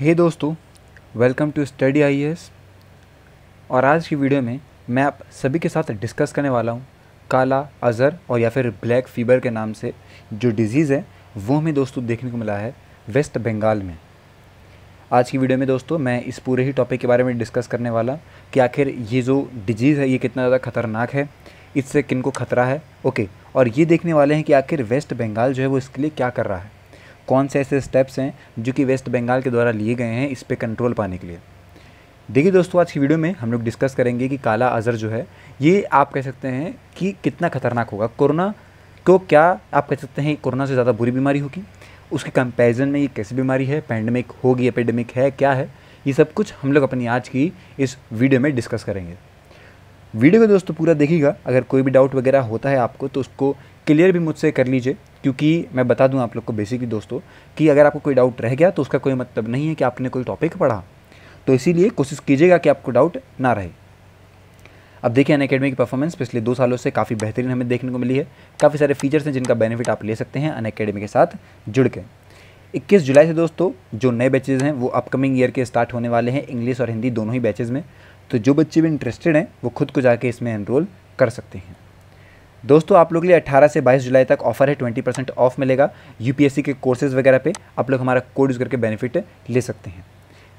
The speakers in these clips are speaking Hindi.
हे hey दोस्तों वेलकम टू स्टडी आई और आज की वीडियो में मैं आप सभी के साथ डिस्कस करने वाला हूँ काला अज़र और या फिर ब्लैक फीवर के नाम से जो डिज़ीज़ है वो हमें दोस्तों देखने को मिला है वेस्ट बंगाल में आज की वीडियो में दोस्तों मैं इस पूरे ही टॉपिक के बारे में डिस्कस करने वाला कि आखिर ये जो डिजीज़ है ये कितना ज़्यादा खतरनाक है इससे किन को खतरा है ओके और ये देखने वाले हैं कि आखिर वेस्ट बंगाल जो है वो इसके लिए क्या कर रहा है कौन से ऐसे स्टेप्स हैं जो कि वेस्ट बंगाल के द्वारा लिए गए हैं इस पर कंट्रोल पाने के लिए देखिए दोस्तों आज की वीडियो में हम लोग डिस्कस करेंगे कि काला अज़र जो है ये आप कह सकते हैं कि कितना खतरनाक होगा कोरोना को क्या आप कह सकते हैं कोरोना से ज़्यादा बुरी बीमारी होगी उसके कंपैरिजन में ये कैसी बीमारी है पैंडमिक होगी एपिडेमिक है क्या है ये सब कुछ हम लोग अपनी आज की इस वीडियो में डिस्कस करेंगे वीडियो को दोस्तों पूरा देखिएगा अगर कोई भी डाउट वगैरह होता है आपको तो उसको क्लियर भी मुझसे कर लीजिए क्योंकि मैं बता दूं आप लोग को बेसिकली दोस्तों कि अगर आपको कोई डाउट रह गया तो उसका कोई मतलब नहीं है कि आपने कोई टॉपिक पढ़ा तो इसीलिए कोशिश कीजिएगा कि आपको डाउट ना रहे अब देखिए अन अकेडमी की परफॉर्मेंस पिछले दो सालों से काफ़ी बेहतरीन हमें देखने को मिली है काफ़ी सारे फीचर्स हैं जिनका बेनिफिट आप ले सकते हैं अन अकेडमी के साथ जुड़ के 21 जुलाई से दोस्तों जो नए बैचेज़ हैं वो अपकमिंग ईयर के स्टार्ट होने वाले हैं इंग्लिश और हिंदी दोनों ही बैचेज़ में तो जो बच्चे भी इंटरेस्टेड हैं वो खुद को जाके इसमें एनरोल कर सकते हैं दोस्तों आप लोग के लिए 18 से 22 जुलाई तक ऑफर है 20 परसेंट ऑफ मिलेगा यूपीएससी के कोर्सेज वगैरह पे आप लोग हमारा कोड यूज़ करके बेनिफिट ले सकते हैं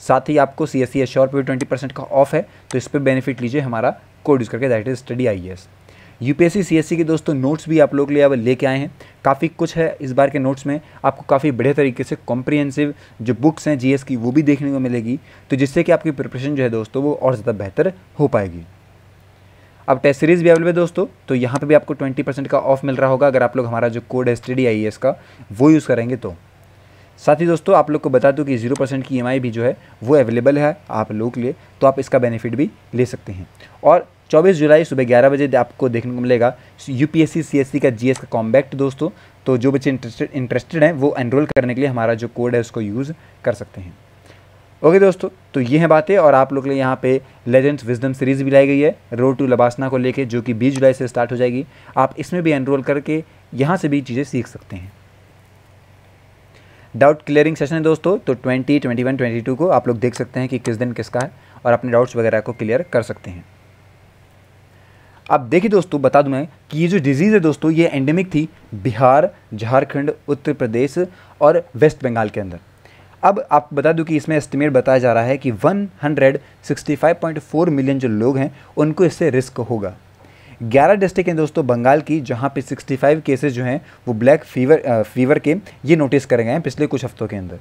साथ ही आपको सी एस सी एश्योर पर भी ट्वेंटी परसेंट का ऑफ है तो इस पर बेनिफिट लीजिए हमारा कोड यूज़ करके that is study I S U P S C C S C के दोस्तों नोट्स भी आप लोग के लिए अब लेके आए हैं काफ़ी कुछ है इस बार के नोट्स में आपको काफ़ी बढ़िया तरीके से कॉम्प्रीहेंसिव जो बुक्स हैं जी एस e की वो भी देखने को मिलेगी तो जिससे कि आपकी प्रिपरेशन जो है दोस्तों वो और ज़्यादा बेहतर हो पाएगी अब टेस्ट सीरीज़ भी अवेलेबल है दोस्तों तो यहाँ पे भी आपको 20 परसेंट का ऑफ मिल रहा होगा अगर आप लोग हमारा जो कोड स्टडी आई डी का वो यूज़ करेंगे तो साथ ही दोस्तों आप लोग को बता दूँ कि जीरो परसेंट की ई e भी जो है वो अवेलेबल है आप लोग के लिए तो आप इसका बेनिफिट भी ले सकते हैं और 24 जुलाई सुबह ग्यारह बजे आपको देखने को मिलेगा यू पी का जी का कॉम्बैक्ट दोस्तों तो जो बच्चे इंटरेस्टेड हैं वो एनरोल करने के लिए हमारा जो कोड है उसको यूज़ कर सकते हैं ओके दोस्तों तो ये हैं बातें और आप लोग के लिए यहाँ पे लेजेंड्स विजडम सीरीज़ भी लाई गई है रोड टू लबासना को लेके जो कि बीस जुलाई से स्टार्ट हो जाएगी आप इसमें भी एनरोल करके यहाँ से भी चीज़ें सीख सकते हैं डाउट क्लियरिंग सेशन है दोस्तों तो twenty twenty one twenty two को आप लोग देख सकते हैं कि किस दिन किसका है और अपने डाउट्स वगैरह को क्लियर कर सकते हैं अब देखिए दोस्तों बता दूं मैं कि ये जो डिजीज़ है दोस्तों ये एंडेमिक थी बिहार झारखंड उत्तर प्रदेश और वेस्ट बंगाल के अंदर अब आप बता दूं कि इसमें एस्टिमेट बताया जा रहा है कि 165.4 मिलियन जो लोग हैं उनको इससे रिस्क होगा 11 डिस्ट्रिक्ट हैं दोस्तों बंगाल की जहाँ पे 65 केसेस जो हैं वो ब्लैक फीवर आ, फीवर के ये नोटिस करे गए हैं पिछले कुछ हफ्तों के अंदर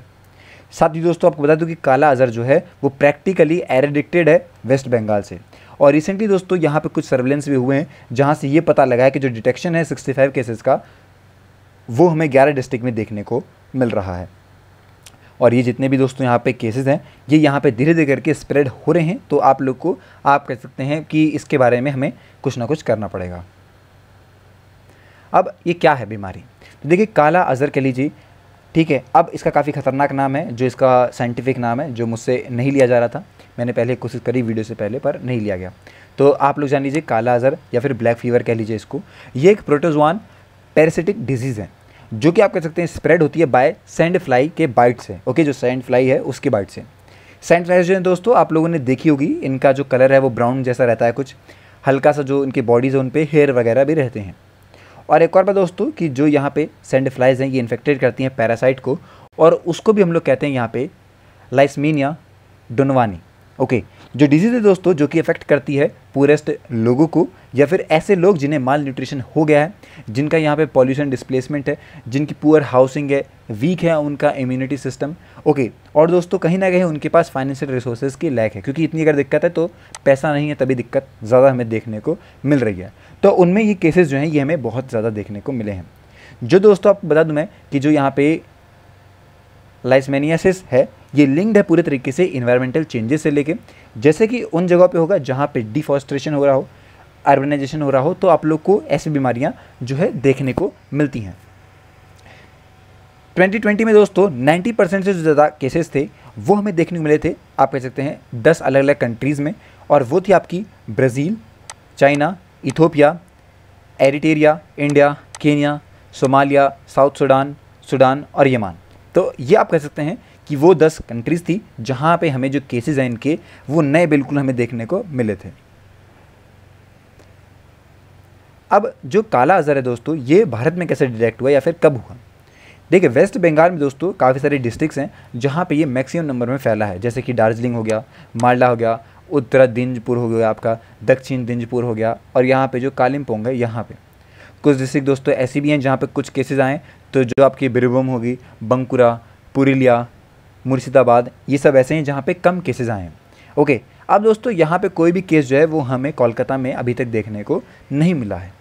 साथ ही दोस्तों आपको बता दूं कि काला अजर जो है वो प्रैक्टिकली एरेडिक्टेड है वेस्ट बंगाल से और रिसेंटली दोस्तों यहाँ पर कुछ सर्वेलेंस भी हुए हैं जहाँ से ये पता लगा है कि जो डिटेक्शन है सिक्सटी केसेस का वो हमें ग्यारह डिस्ट्रिक्ट में देखने को मिल रहा है और ये जितने भी दोस्तों यहाँ पे केसेस हैं ये यहाँ पे धीरे धीरे करके स्प्रेड हो रहे हैं तो आप लोग को आप कह सकते हैं कि इसके बारे में हमें कुछ ना कुछ करना पड़ेगा अब ये क्या है बीमारी तो देखिए काला अज़र कह लीजिए ठीक है अब इसका काफ़ी ख़तरनाक नाम है जो इसका साइंटिफिक नाम है जो मुझसे नहीं लिया जा रहा था मैंने पहले कोशिश करी वीडियो से पहले पर नहीं लिया गया तो आप लोग जान लीजिए काला अज़र या फिर ब्लैक फीवर कह लीजिए इसको ये एक प्रोटोजवान पैरासिटिक डिजीज़ है जो कि आप कह सकते हैं स्प्रेड होती है बाय सैंड फ्लाई के बाइट से ओके जो सैंड फ्लाई है उसके बाइट से सैंड फ्लाई जो है दोस्तों आप लोगों ने देखी होगी इनका जो कलर है वो ब्राउन जैसा रहता है कुछ हल्का सा जो इनके बॉडीज़ है उन पर हेयर वगैरह भी रहते हैं और एक और बात दोस्तों कि जो यहाँ पे सेंड फ्लाइज हैं ये इन्फेक्टेड करती हैं पैरासाइट को और उसको भी हम लोग कहते हैं यहाँ पे लाइसमीनिया डोनवानी ओके जो डिजीज़ है दोस्तों जो कि इफेक्ट करती है पूरेस्ट लोगों को या फिर ऐसे लोग जिन्हें माल न्यूट्रिशन हो गया है जिनका यहाँ पे पॉल्यूशन डिस्प्लेसमेंट है जिनकी पुअर हाउसिंग है वीक है उनका इम्यूनिटी सिस्टम ओके और दोस्तों कहीं ना कहीं उनके पास फाइनेंशियल रिसोर्सेज की लैक है क्योंकि इतनी अगर दिक्कत है तो पैसा नहीं है तभी दिक्कत ज़्यादा हमें देखने को मिल रही है तो उनमें ये केसेज जो हैं ये हमें बहुत ज़्यादा देखने को मिले हैं जो दोस्तों आप बता दूँ मैं कि जो यहाँ पे लाइसमेनियासिस है ये लिंक्ड है पूरे तरीके से इन्वायरमेंटल चेंजेस से लेके जैसे कि उन जगहों पे होगा जहाँ पे डिफॉरेस्ट्रेशन हो रहा हो अर्बनाइजेशन हो रहा हो तो आप लोग को ऐसी बीमारियाँ जो है देखने को मिलती हैं 2020 में दोस्तों 90 परसेंट से ज़्यादा केसेस थे वो हमें देखने को मिले थे आप कह सकते हैं दस अलग अलग कंट्रीज़ में और वो थी आपकी Brazil China Ethiopia Eritrea India Kenya Somalia South Sudan Sudan और यमान तो ये आप कह सकते हैं कि वो दस कंट्रीज़ थी जहाँ पे हमें जो केसेस हैं इनके वो नए बिल्कुल हमें देखने को मिले थे अब जो काला अज़र है दोस्तों ये भारत में कैसे डिटेक्ट हुआ या फिर कब हुआ देखिए वेस्ट बंगाल में दोस्तों काफ़ी सारे डिस्ट्रिक्ट्स हैं जहाँ पे ये मैक्सिमम नंबर में फैला है जैसे कि दार्जिलिंग हो गया मालडा हो गया उत्तरा दिंजपुर हो गया आपका दक्षिण दिंजपुर हो गया और यहाँ पे जो पोंग है यहाँ पे कुछ डिस्ट्रिक्ट दोस्तों ऐसी भी हैं जहाँ पे कुछ केसेस आएँ तो जो आपकी बीरभूम होगी बंकुरा पुरिलिया मुर्शिदाबाद ये सब ऐसे हैं जहाँ पे कम केसेस आए हैं ओके अब दोस्तों यहाँ पे कोई भी केस जो है वो हमें कोलकाता में अभी तक देखने को नहीं मिला है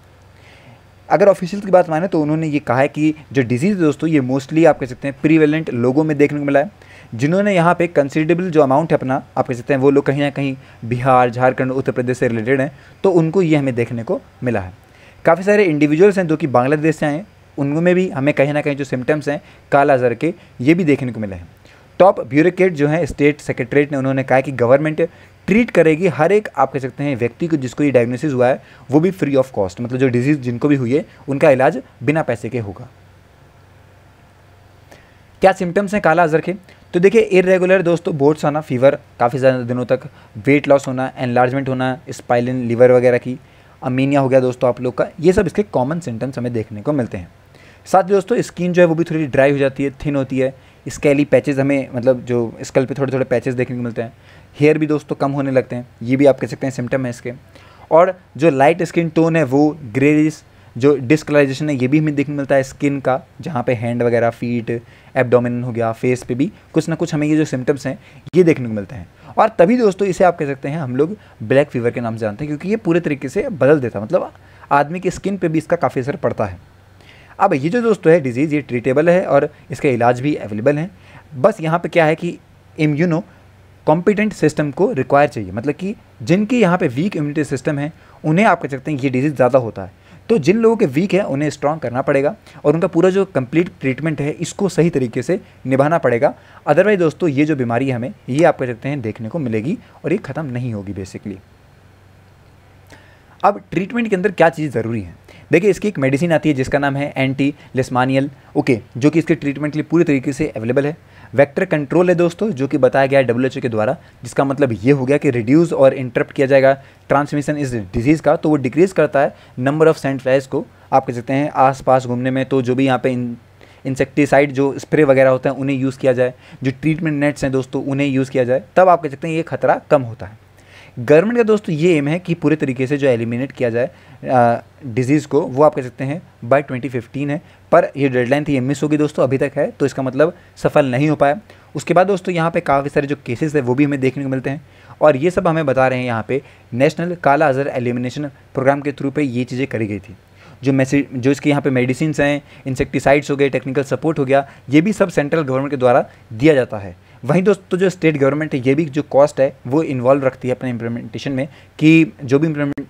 अगर ऑफिशियल की बात माने तो उन्होंने ये कहा है कि जो डिजीज़ है दोस्तों ये मोस्टली आप कह सकते हैं प्रीवेलेंट लोगों में देखने को मिला है जिन्होंने यहाँ पे कंसिडरेबल जो अमाउंट है अपना आप कह सकते हैं वो लोग कहीं ना कहीं बिहार झारखंड उत्तर प्रदेश से रिलेटेड हैं तो उनको ये हमें देखने को मिला है काफ़ी सारे इंडिविजुअल्स हैं जो कि बांग्लादेश से आए उनमें भी हमें कहीं ना कहीं जो सिम्टम्स हैं काला जर के ये भी देखने को मिले हैं टॉप ब्यूरोक्रेट जो हैं स्टेट सेक्रेटरीट ने उन्होंने कहा कि गवर्नमेंट ट्रीट करेगी हर एक आप कह सकते हैं व्यक्ति को जिसको ये डायग्नोसिस हुआ है वो भी फ्री ऑफ कॉस्ट मतलब जो डिजीज़ जिनको भी हुई है उनका इलाज बिना पैसे के होगा क्या सिम्टम्स हैं काला अजर के तो देखिए इरेगुलर दोस्तों बोर्ड्स आना फीवर काफ़ी ज़्यादा दिनों तक वेट लॉस होना एनलार्जमेंट होना स्पाइलिन लीवर वगैरह की अमीनिया हो गया दोस्तों आप लोग का ये सब इसके कॉमन सिम्टम्स हमें देखने को मिलते हैं साथ ही दोस्तों स्किन जो है वो भी थोड़ी ड्राई हो जाती है थिन होती है स्केली पैचेज हमें मतलब जो स्कल पे थोड़े थोड़े पैचेज देखने को मिलते हैं हेयर भी दोस्तों तो कम होने लगते हैं ये भी आप कह सकते हैं सिम्टम है इसके और जो लाइट स्किन टोन है वो ग्रेस जो डिस्कलराइजेशन है ये भी हमें देखने मिलता है स्किन का जहाँ पे हैंड वगैरह फीट एबडोमिन हो गया फेस पे भी कुछ ना कुछ हमें ये जो सिम्टम्स हैं ये देखने को मिलते हैं और तभी दोस्तों इसे आप कह सकते हैं हम लोग ब्लैक फीवर के नाम से जानते हैं क्योंकि ये पूरे तरीके से बदल देता है मतलब आदमी की स्किन पे भी इसका काफ़ी असर पड़ता है अब ये जो दोस्तों है डिज़ीज़ ये ट्रीटेबल है और इसका इलाज भी अवेलेबल है बस यहाँ पे क्या है कि इम्यूनो कॉम्पिटेंट सिस्टम को रिक्वायर चाहिए मतलब कि जिनकी यहाँ पे वीक इम्यूनिटी सिस्टम है उन्हें आप कह सकते हैं ये डिजीज़ ज़्यादा होता है तो जिन लोगों के वीक है उन्हें स्ट्रॉन्ग करना पड़ेगा और उनका पूरा जो कंप्लीट ट्रीटमेंट है इसको सही तरीके से निभाना पड़ेगा अदरवाइज दोस्तों ये जो बीमारी है हमें ये आप कह सकते हैं देखने को मिलेगी और ये ख़त्म नहीं होगी बेसिकली अब ट्रीटमेंट के अंदर क्या चीज़ ज़रूरी है देखिए इसकी एक मेडिसिन आती है जिसका नाम है एंटी लेस्मानियल ओके जो कि इसके ट्रीटमेंट के लिए पूरी तरीके से अवेलेबल है वेक्टर कंट्रोल है दोस्तों जो कि बताया गया है डब्ल्यू के द्वारा जिसका मतलब ये हो गया कि रिड्यूस और इंटरप्ट किया जाएगा ट्रांसमिशन इस डिजीज़ का तो वो डिक्रीज़ करता है नंबर ऑफ फ्लाइज को आप कह सकते हैं आसपास घूमने में तो जो भी यहाँ पे इंसेक्टिसाइड जो स्प्रे वगैरह होते हैं उन्हें यूज़ किया जाए जो ट्रीटमेंट नेट्स हैं दोस्तों उन्हें यूज़ किया जाए तब आप कह सकते हैं ये खतरा कम होता है गवर्नमेंट का दोस्तों ये एम है कि पूरे तरीके से जो एलिमिनेट किया जाए डिज़ीज़ को वो आप कह सकते हैं बाय 2015 है पर ये डेडलाइन थी मिस होगी दोस्तों अभी तक है तो इसका मतलब सफल नहीं हो पाया उसके बाद दोस्तों यहाँ पे काफ़ी सारे जो केसेस है वो भी हमें देखने को मिलते हैं और ये सब हमें बता रहे हैं यहाँ पर national kala azar elimination programme के थ्रू पर ये चीज़ें करी गई थी जो मैसे जो इसके यहाँ पे मेडिसिन हैं इंसेक्टिसाइड्स हो गए टेक्निकल सपोर्ट हो गया ये भी सब सेंट्रल गवर्नमेंट के द्वारा दिया जाता है वहीं दोस्तों तो जो स्टेट गवर्नमेंट है ये भी जो कॉस्ट है वो इन्वॉल्व रखती है अपने इम्प्लीमेंटेशन में कि जो भी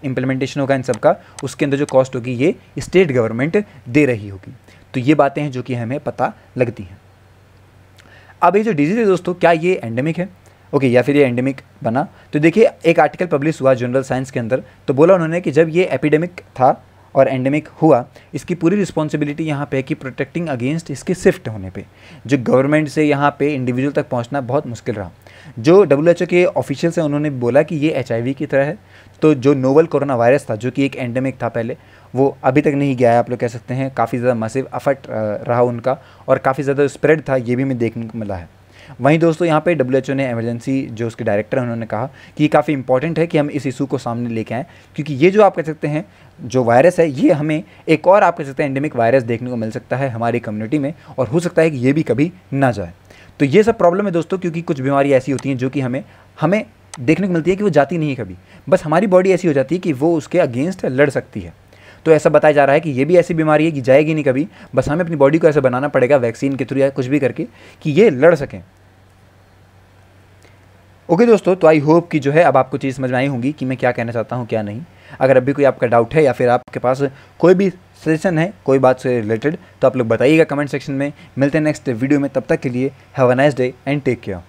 इम्प्लीमेंटेशन होगा इन सब का उसके अंदर जो कॉस्ट होगी ये स्टेट गवर्नमेंट दे रही होगी तो ये बातें हैं जो कि हमें पता लगती हैं अब ये जो डिजीज़ है दोस्तों क्या ये एंडेमिक है ओके okay, या फिर ये एंडेमिक बना तो देखिए एक आर्टिकल पब्लिश हुआ जनरल साइंस के अंदर तो बोला उन्होंने कि जब ये एपिडेमिक था और एंडेमिक हुआ इसकी पूरी रिस्पॉन्सिबिलिटी यहाँ पे है कि प्रोटेक्टिंग अगेंस्ट इसके शिफ्ट होने पे जो गवर्नमेंट से यहाँ पे इंडिविजुअल तक पहुँचना बहुत मुश्किल रहा जो डब्ल्यू के ऑफिशियल्स हैं उन्होंने बोला कि ये एच की तरह है तो जो नोवल कोरोना वायरस था जो कि एक एंडेमिक था पहले वो अभी तक नहीं गया है आप लोग कह सकते हैं काफ़ी ज़्यादा मसिव अफर्ट रहा उनका और काफ़ी ज़्यादा स्प्रेड था ये भी मैं देखने को मिला है वहीं दोस्तों यहाँ पे डब्ल्यू ने एमरजेंसी जो उसके डायरेक्टर हैं उन्होंने कहा कि ये काफ़ी इंपॉर्टेंट है कि हम इस इशू को सामने लेके आएँ क्योंकि ये जो आप कह सकते हैं जो वायरस है ये हमें एक और आप कह सकते हैं एंडेमिक वायरस देखने को मिल सकता है हमारी कम्युनिटी में और हो सकता है कि ये भी कभी ना जाए तो ये सब प्रॉब्लम है दोस्तों क्योंकि कुछ बीमारी ऐसी होती हैं जो कि हमें हमें देखने को मिलती है कि वो जाती नहीं है कभी बस हमारी बॉडी ऐसी हो जाती है कि वो उसके अगेंस्ट लड़ सकती है तो ऐसा बताया जा रहा है कि ये भी ऐसी बीमारी है कि जाएगी नहीं कभी बस हमें अपनी बॉडी को ऐसा बनाना पड़ेगा वैक्सीन के थ्रू या कुछ भी करके कि ये लड़ सकें ओके दोस्तों तो आई होप कि जो है अब आपको चीज़ समझ में आई होंगी कि मैं क्या कहना चाहता हूँ क्या नहीं अगर अभी कोई आपका डाउट है या फिर आपके पास कोई भी सजेशन है कोई बात से रिलेटेड तो आप लोग बताइएगा कमेंट सेक्शन में मिलते हैं नेक्स्ट वीडियो में तब तक के लिए have a nice day and take care